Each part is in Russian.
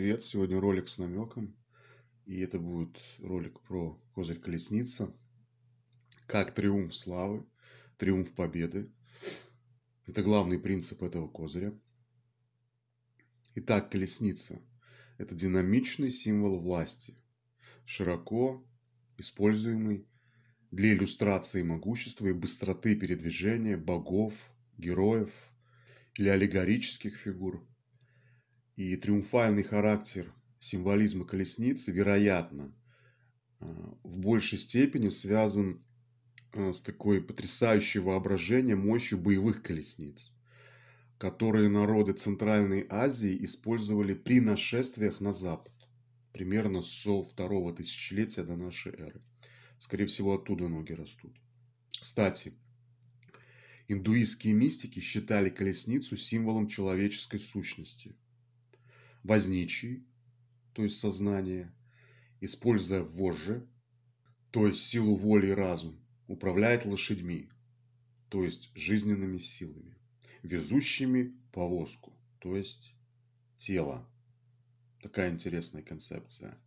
привет! Сегодня ролик с намеком. И это будет ролик про козырь колесница. Как триумф славы, триумф победы. Это главный принцип этого козыря. Итак, колесница – это динамичный символ власти, широко используемый для иллюстрации могущества и быстроты передвижения богов, героев или аллегорических фигур – и триумфальный характер символизма колесницы, вероятно, э, в большей степени связан э, с такой потрясающей воображением мощью боевых колесниц, которые народы Центральной Азии использовали при нашествиях на Запад, примерно со второго тысячелетия до нашей эры. Скорее всего, оттуда ноги растут. Кстати, индуистские мистики считали колесницу символом человеческой сущности – возничий, то есть сознание, используя вожжи, то есть силу воли и разум, управляет лошадьми, то есть жизненными силами, везущими повозку, то есть тело. Такая интересная концепция.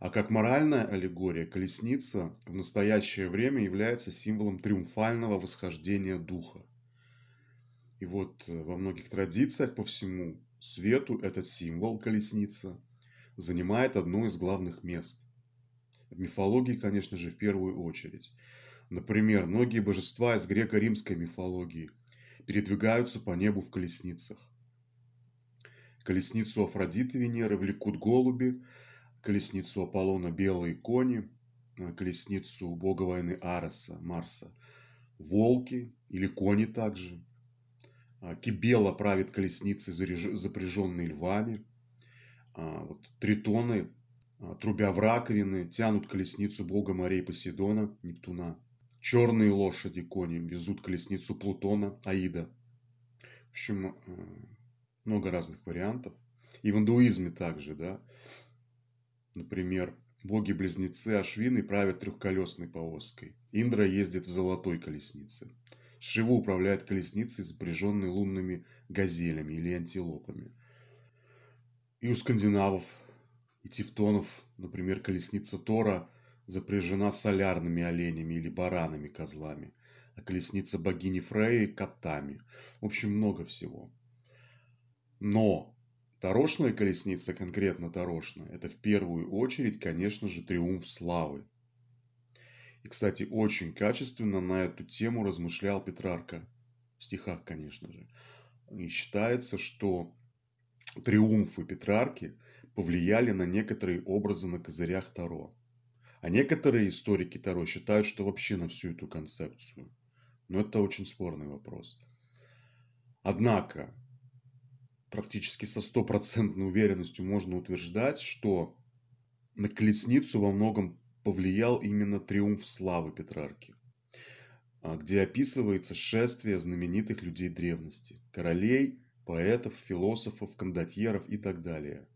А как моральная аллегория, колесница в настоящее время является символом триумфального восхождения духа. И вот э, во многих традициях по всему Свету этот символ, колесница, занимает одно из главных мест. В мифологии, конечно же, в первую очередь. Например, многие божества из греко-римской мифологии передвигаются по небу в колесницах. Колесницу Афродиты Венеры влекут голуби, колесницу Аполлона белые кони, э, колесницу бога войны Ареса, Марса, волки или кони также – а, Кибела правит колесницы, запряженные львами. А, вот, тритоны, а, трубя в раковины, тянут колесницу бога морей Посейдона, Нептуна. Черные лошади кони везут колесницу Плутона, Аида. В общем, э, много разных вариантов. И в индуизме также, да. Например, боги-близнецы Ашвины правят трехколесной повозкой. Индра ездит в золотой колеснице. Живо управляет колесницей, запряженной лунными газелями или антилопами. И у скандинавов, и тевтонов, например, колесница Тора запряжена солярными оленями или баранами-козлами, а колесница богини Фреи – котами. В общем, много всего. Но Тарошная колесница, конкретно тарошная, это в первую очередь, конечно же, триумф славы. И, кстати, очень качественно на эту тему размышлял Петрарка. В стихах, конечно же. И считается, что триумфы Петрарки повлияли на некоторые образы на козырях Таро. А некоторые историки Таро считают, что вообще на всю эту концепцию. Но это очень спорный вопрос. Однако, практически со стопроцентной уверенностью можно утверждать, что на колесницу во многом повлиял именно триумф славы Петрарки, а, где описывается шествие знаменитых людей древности – королей, поэтов, философов, кондотьеров и так далее.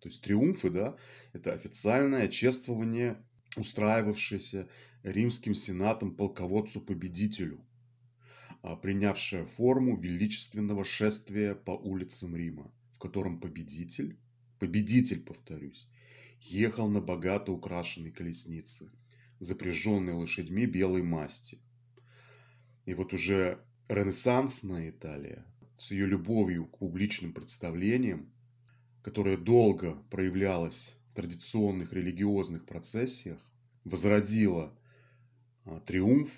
То есть триумфы, да, это официальное чествование, устраивавшееся римским сенатом полководцу-победителю, а, принявшее форму величественного шествия по улицам Рима, в котором победитель победитель, повторюсь, ехал на богато украшенной колеснице, запряженной лошадьми белой масти. И вот уже ренессансная Италия с ее любовью к публичным представлениям, которая долго проявлялась в традиционных религиозных процессиях, возродила а, триумф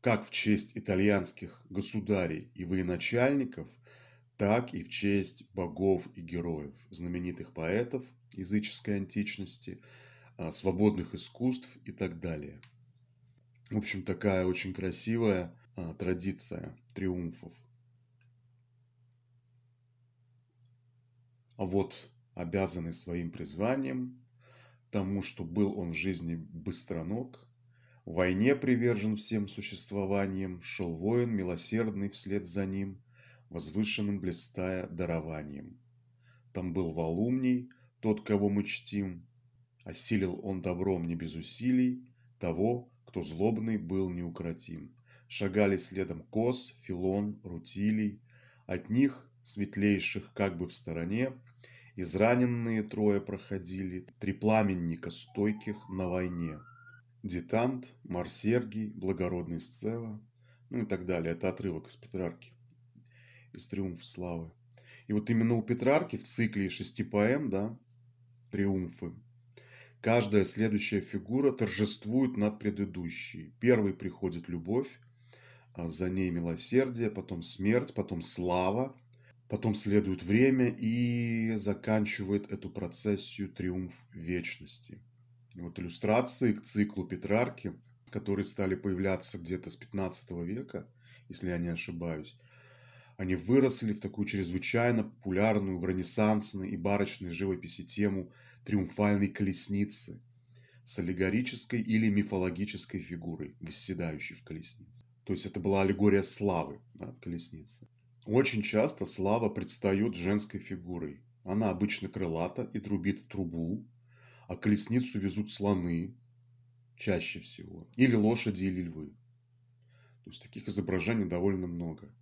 как в честь итальянских государей и военачальников – так и в честь богов и героев, знаменитых поэтов языческой античности, а, свободных искусств и так далее. В общем, такая очень красивая а, традиция триумфов. А вот обязанный своим призванием, тому, что был он в жизни быстроног, в войне привержен всем существованием, шел воин милосердный вслед за ним, возвышенным блистая дарованием. Там был Валумний, тот, кого мы чтим, осилил он добром не без усилий, того, кто злобный был неукротим. Шагали следом Кос, Филон, Рутилий, от них, светлейших как бы в стороне, израненные трое проходили, три пламенника стойких на войне. Дитант, Марсергий, Благородный Сцева, ну и так далее. Это отрывок из Петрарки из триумф славы». И вот именно у Петрарки в цикле шести поэм, да, «Триумфы», каждая следующая фигура торжествует над предыдущей. Первый приходит любовь, а за ней милосердие, потом смерть, потом слава, потом следует время и заканчивает эту процессию триумф вечности. И вот иллюстрации к циклу Петрарки, которые стали появляться где-то с 15 века, если я не ошибаюсь, они выросли в такую чрезвычайно популярную в ренессансной и барочной живописи тему триумфальной колесницы с аллегорической или мифологической фигурой, восседающей в колеснице. То есть это была аллегория славы да, в колеснице. Очень часто слава предстает женской фигурой. Она обычно крылата и трубит в трубу, а колесницу везут слоны чаще всего. Или лошади, или львы. То есть таких изображений довольно много.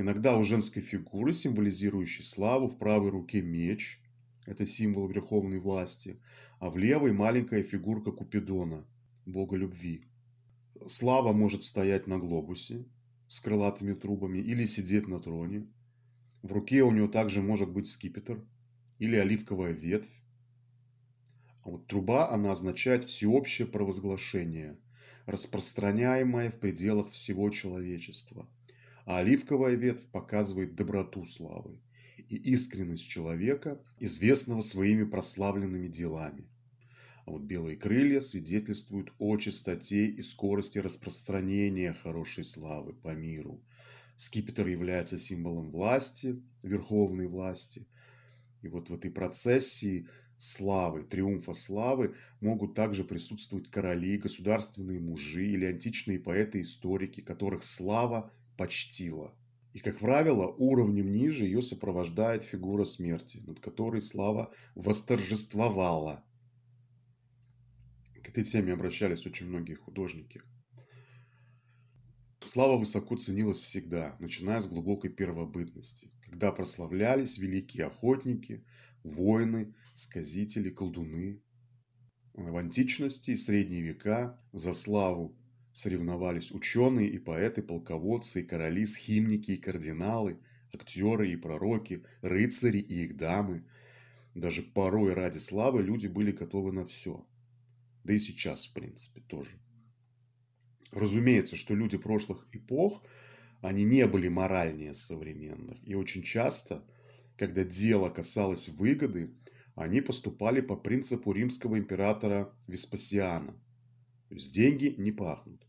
Иногда у женской фигуры, символизирующей славу, в правой руке меч – это символ греховной власти, а в левой – маленькая фигурка Купидона – бога любви. Слава может стоять на глобусе с крылатыми трубами или сидеть на троне. В руке у нее также может быть скипетр или оливковая ветвь. А вот труба, она означает всеобщее провозглашение, распространяемое в пределах всего человечества – а оливковая ветвь показывает доброту славы и искренность человека, известного своими прославленными делами. А вот белые крылья свидетельствуют о чистоте и скорости распространения хорошей славы по миру. Скипетр является символом власти, верховной власти. И вот в этой процессии славы, триумфа славы могут также присутствовать короли, государственные мужи или античные поэты-историки, которых слава почтила. И, как правило, уровнем ниже ее сопровождает фигура смерти, над которой слава восторжествовала. К этой теме обращались очень многие художники. Слава высоко ценилась всегда, начиная с глубокой первобытности, когда прославлялись великие охотники, воины, сказители, колдуны. В античности и средние века за славу соревновались ученые и поэты, полководцы и короли, схимники и кардиналы, актеры и пророки, рыцари и их дамы. Даже порой ради славы люди были готовы на все. Да и сейчас, в принципе, тоже. Разумеется, что люди прошлых эпох, они не были моральнее современных. И очень часто, когда дело касалось выгоды, они поступали по принципу римского императора Веспасиана. То есть деньги не пахнут.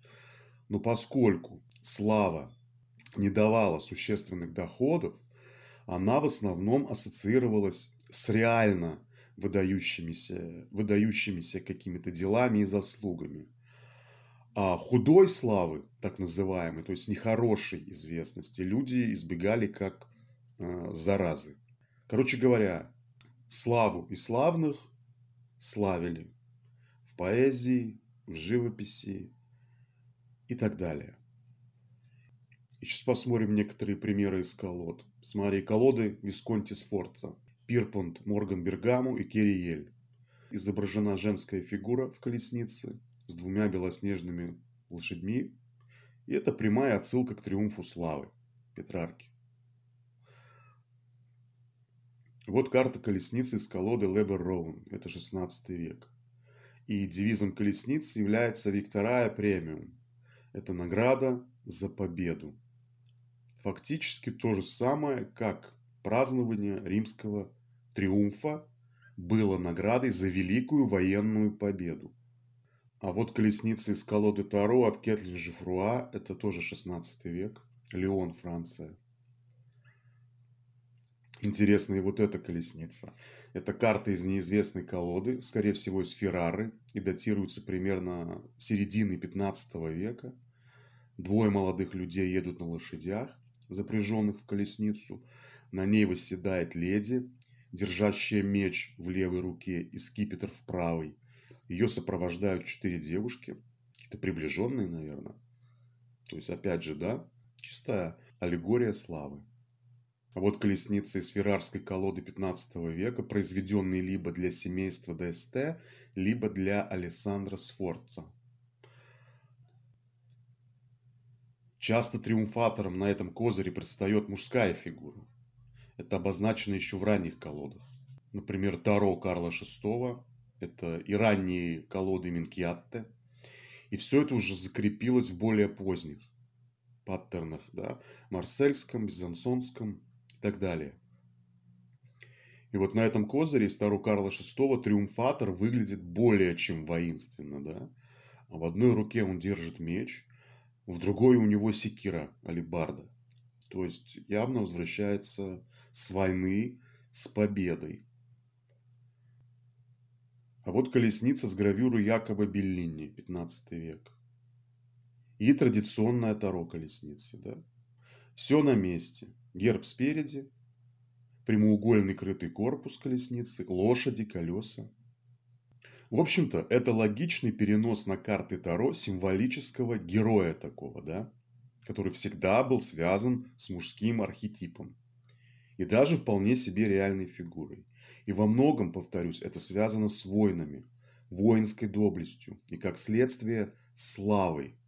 Но поскольку слава не давала существенных доходов, она в основном ассоциировалась с реально выдающимися, выдающимися какими-то делами и заслугами. А худой славы, так называемой, то есть нехорошей известности, люди избегали как э, заразы. Короче говоря, славу и славных славили в поэзии, в живописи, и так далее. И сейчас посмотрим некоторые примеры из колод. Смотри, колоды Висконти Сфорца, Пирпонт, Морган Бергаму и Керриель. Изображена женская фигура в колеснице с двумя белоснежными лошадьми. И это прямая отсылка к триумфу славы Петрарки. Вот карта колесницы из колоды Лебер Роун. Это 16 век. И девизом колесницы является Викторая Премиум это награда за победу. Фактически то же самое, как празднование римского триумфа было наградой за великую военную победу. А вот колесница из колоды Таро от Кетлин Жифруа, это тоже 16 век, Леон, Франция – Интересна и вот эта колесница. Это карта из неизвестной колоды, скорее всего, из Феррары, и датируется примерно середины 15 века. Двое молодых людей едут на лошадях, запряженных в колесницу. На ней восседает леди, держащая меч в левой руке и скипетр в правой. Ее сопровождают четыре девушки, какие-то приближенные, наверное. То есть, опять же, да, чистая аллегория славы. А вот колесницы из феррарской колоды 15 века, произведенные либо для семейства ДСТ, либо для Алессандро Сфорца. Часто триумфатором на этом козыре предстает мужская фигура. Это обозначено еще в ранних колодах. Например, Таро Карла VI, это и ранние колоды Минкиатте. И все это уже закрепилось в более поздних паттернах, да, Марсельском, Бизансонском, и так далее. И вот на этом козыре из Стару Карла VI триумфатор выглядит более чем воинственно. Да? В одной руке он держит меч, в другой у него секира, алибарда. То есть явно возвращается с войны с победой. А вот колесница с гравюрой Якоба Беллини, 15 век. И традиционная таро колесница. Да? Все на месте – герб спереди, прямоугольный крытый корпус колесницы, лошади, колеса. В общем-то, это логичный перенос на карты Таро символического героя такого, да? Который всегда был связан с мужским архетипом. И даже вполне себе реальной фигурой. И во многом, повторюсь, это связано с войнами, воинской доблестью и, как следствие, славой.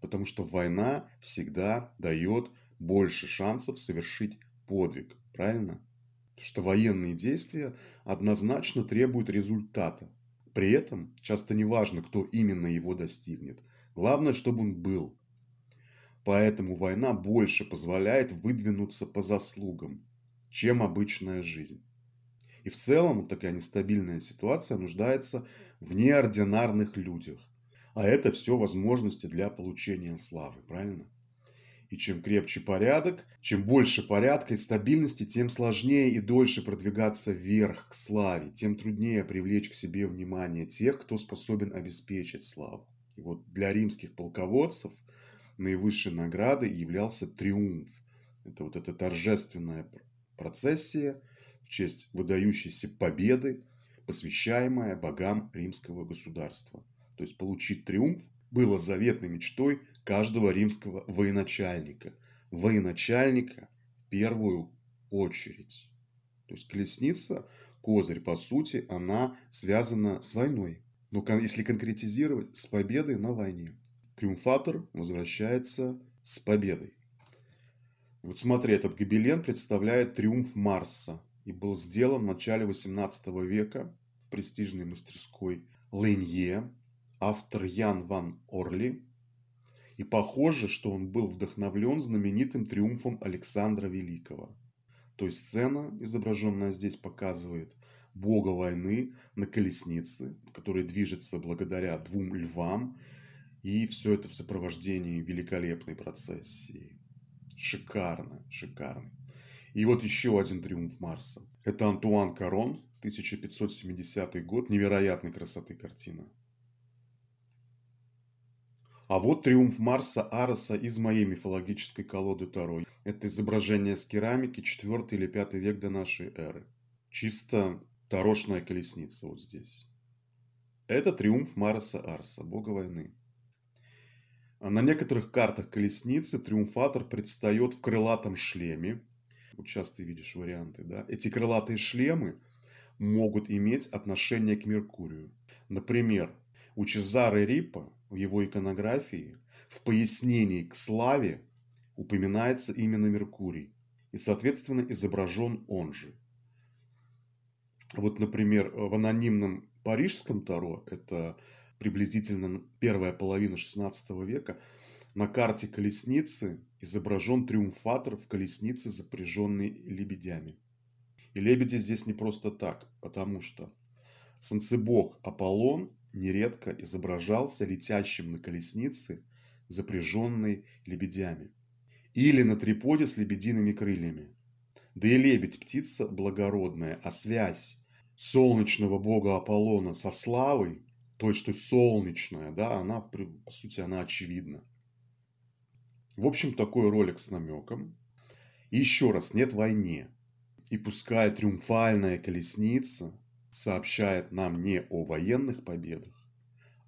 Потому что война всегда дает больше шансов совершить подвиг, правильно? Потому что военные действия однозначно требуют результата. При этом часто не важно, кто именно его достигнет. Главное, чтобы он был. Поэтому война больше позволяет выдвинуться по заслугам, чем обычная жизнь. И в целом вот такая нестабильная ситуация нуждается в неординарных людях. А это все возможности для получения славы, правильно? И чем крепче порядок, чем больше порядка и стабильности, тем сложнее и дольше продвигаться вверх к славе, тем труднее привлечь к себе внимание тех, кто способен обеспечить славу. И вот для римских полководцев наивысшей наградой являлся триумф. Это вот эта торжественная процессия в честь выдающейся победы, посвящаемая богам римского государства. То есть получить триумф было заветной мечтой каждого римского военачальника. Военачальника в первую очередь. То есть колесница, козырь, по сути, она связана с войной. Но если конкретизировать, с победой на войне. Триумфатор возвращается с победой. Вот смотри, этот гобелен представляет триумф Марса и был сделан в начале 18 века в престижной мастерской ленье Автор Ян Ван Орли и похоже, что он был вдохновлен знаменитым триумфом Александра Великого. То есть сцена, изображенная здесь, показывает бога войны на колеснице, который движется благодаря двум львам, и все это в сопровождении великолепной процессии. Шикарно, шикарно. И вот еще один триумф Марса. Это Антуан Карон, 1570 год, невероятной красоты картина. А вот триумф Марса Ароса из моей мифологической колоды Таро. Это изображение с керамики 4 или 5 век до нашей эры. Чисто тарошная колесница вот здесь. Это триумф Марса Арса, бога войны. На некоторых картах колесницы триумфатор предстает в крылатом шлеме. Вот сейчас видишь варианты, да? Эти крылатые шлемы могут иметь отношение к Меркурию. Например, у Чезары Рипа в его иконографии, в пояснении к славе упоминается именно Меркурий, и, соответственно, изображен он же. Вот, например, в анонимном парижском Таро, это приблизительно первая половина XVI века, на карте колесницы изображен триумфатор в колеснице, запряженной лебедями. И лебеди здесь не просто так, потому что солнцебог Аполлон нередко изображался летящим на колеснице, запряженной лебедями. Или на триподе с лебедиными крыльями. Да и лебедь птица благородная, а связь солнечного бога Аполлона со славой, той, что солнечная, да, она, по сути, она очевидна. В общем, такой ролик с намеком. И еще раз, нет войне. И пускай триумфальная колесница сообщает нам не о военных победах,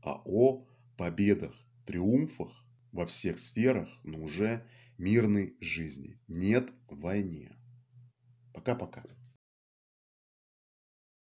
а о победах, триумфах во всех сферах, но уже мирной жизни. Нет войне. Пока-пока.